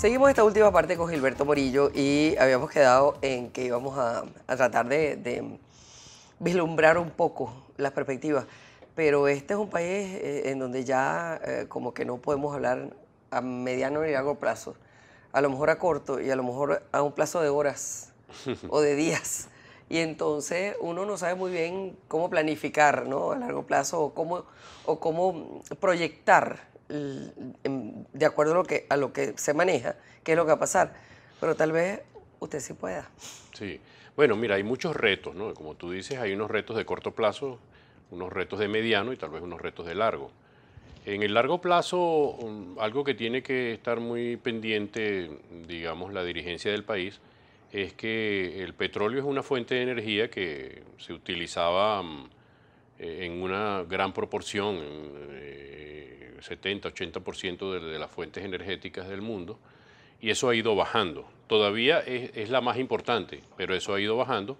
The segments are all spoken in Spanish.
Seguimos esta última parte con Gilberto Morillo y habíamos quedado en que íbamos a, tratar de, vislumbrar un poco las perspectivas, pero este es un país eh, en donde ya eh, como que no podemos hablar a mediano ni largo plazo, a lo mejor a corto y a lo mejor a un plazo de horas o de días. Y entonces uno no sabe muy bien cómo planificar ¿no? a largo plazo o cómo, o cómo proyectar Mm, em, de acuerdo a lo, que, a lo que se maneja, qué es lo que va a pasar. Pero tal vez usted sí pueda. Sí. Bueno, mira, hay muchos retos, ¿no? Como tú dices, hay unos retos de corto plazo, unos retos de mediano y tal vez unos retos de largo. En el largo plazo, algo que tiene que estar muy pendiente, digamos, la dirigencia del país, es que el petróleo es una fuente de energía que se utilizaba mm, eh, en una gran proporción, 70-80% eh, de, de, las fuentes energéticas del mundo, y eso ha ido bajando. Todavía es, la más importante, pero eso ha ido bajando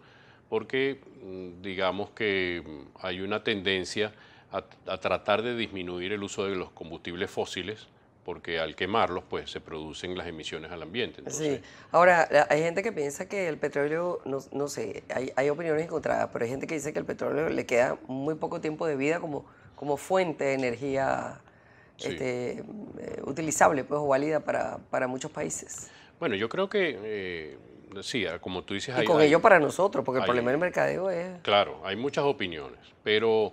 porque mm, digamos que mm, hay una tendencia a tratar de disminuir el uso de los combustibles fósiles porque al quemarlos pues se producen las emisiones al ambiente. Sí, ahora hay gente que piensa que el petróleo, no, sé, hay, opiniones encontradas, pero hay gente que dice que el petróleo le queda muy poco tiempo de vida como, como fuente de energía este, eh, utilizable pues, o válida para, muchos países. Bueno, yo creo que... Eh, sí, ah, como tú dices... Y con ello para nosotros, porque el problema del mercadeo es... Claro, hay muchas opiniones, pero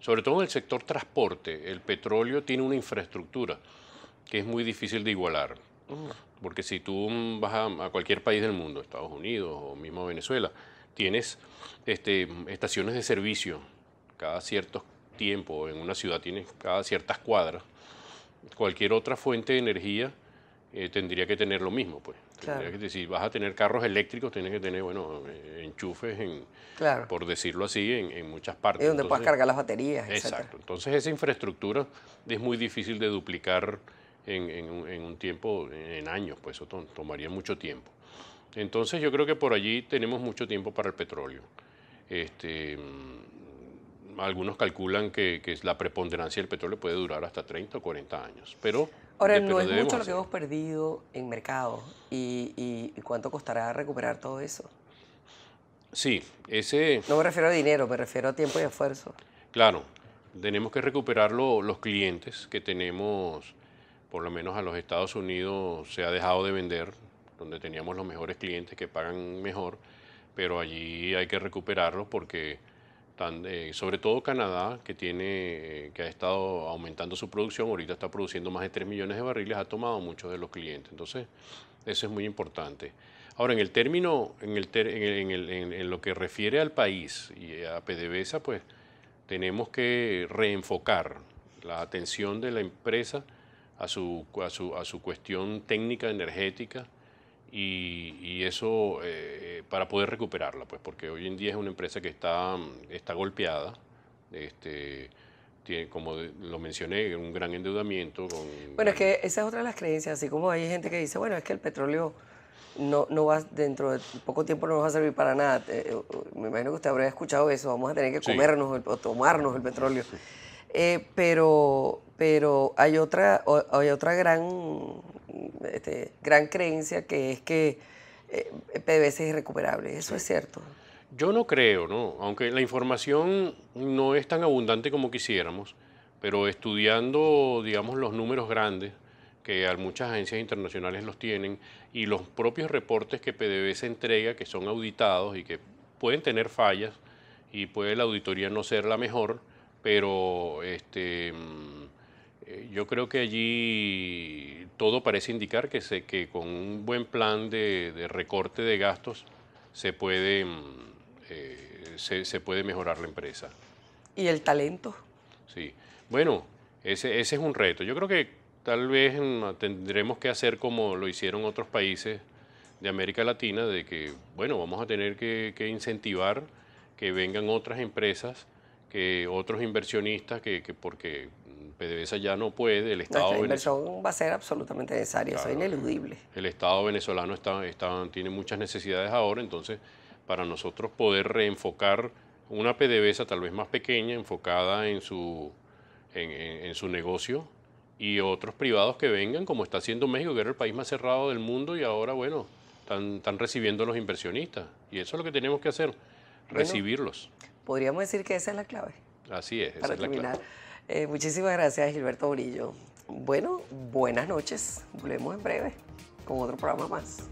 sobre todo en el sector transporte, el petróleo tiene una infraestructura que es muy difícil de igualar. Porque si tú vas a, cualquier país del mundo, Estados Unidos o mismo Venezuela, tienes este, estaciones de servicio cada cierto tiempo, en una ciudad tienes cada ciertas cuadras. Cualquier otra fuente de energía eh, tendría que tener lo mismo, pues. Claro. si vas a tener carros eléctricos, tienes que tener, bueno, eh, enchufes, en, por decirlo así, en, muchas partes. Y donde puedas cargar las baterías. Exacto. Entonces esa infraestructura es muy difícil de duplicar en, un tiempo, en años, pues eso tomaría mucho tiempo. Entonces yo creo que por allí tenemos mucho tiempo para el petróleo. Este, mm, algunos calculan que, la preponderancia del petróleo puede durar hasta 30 o 40 años. Pero, Ahora, no es mucho lo que hemos perdido en mercado. ¿Y, cuánto costará recuperar todo eso? Sí, ese... No me refiero a dinero, me refiero a tiempo y esfuerzo. Claro, tenemos que recuperar los clientes que tenemos por lo menos a los Estados Unidos se ha dejado de vender, donde teníamos los mejores clientes que pagan mejor, pero allí hay que recuperarlos porque eh, sobre todo Canadá, que tiene, eh, que ha estado aumentando su producción, ahorita está produciendo más de 3 millones de barriles, ha tomado muchos de los clientes. Entonces, eso es muy importante. Ahora, en el término, en, el, en, en, lo que refiere al país y a PDVSA, pues tenemos que reenfocar la atención de la empresa a su, a su, a su cuestión técnica energética y, eso eh, para poder recuperarla, pues porque hoy en día es una empresa que está, está golpeada. Este, como lo mencioné, un gran endeudamiento. bueno, es que esa es otra de las creencias, así como hay gente que dice, bueno, es que el petróleo no, no va dentro de poco tiempo no nos va a servir para nada. Eh, eh, me imagino que usted habrá escuchado eso, vamos a tener que comernos o tomarnos el petróleo. Eh, pero, pero hay otra, hay otra gran, este, gran creencia que es que eh, PDB es irrecuperable. Eso es cierto. Yo no creo, ¿no? Aunque la información no es tan abundante como quisiéramos, pero estudiando, digamos, los números grandes, que muchas agencias internacionales los tienen, y los propios reportes que PDVSA entrega, que son auditados y que pueden tener fallas, y puede la auditoría no ser la mejor, pero este, mm, eh, yo creo que allí todo parece indicar que, con un buen plan de, recorte de gastos mm, eh, se puede, mejorar la empresa. ¿Y el talento? Sí, bueno, ese, es un reto. Yo creo que tal vez mm, tendremos que hacer como lo hicieron otros países de América Latina, de que, bueno, vamos a tener que incentivar que vengan otras empresas que otros inversionistas, que, porque PDVSA ya no puede, el Estado... La inversión va a ser absolutamente necesaria, eso es ineludible. El Estado venezolano está, está, tiene muchas necesidades ahora, entonces para nosotros poder reenfocar una PDVSA tal vez más pequeña, enfocada en su, en, su negocio, y otros privados que vengan, como está haciendo México, que era el país más cerrado del mundo y ahora, bueno, están, recibiendo los inversionistas. Y eso es lo que tenemos que hacer, recibirlos. Podríamos decir que esa es la clave. Así es, esa es la clave. Eh, muchísimas gracias, Gilberto Brillo. Bueno, buenas noches. Volvemos en breve con otro programa más.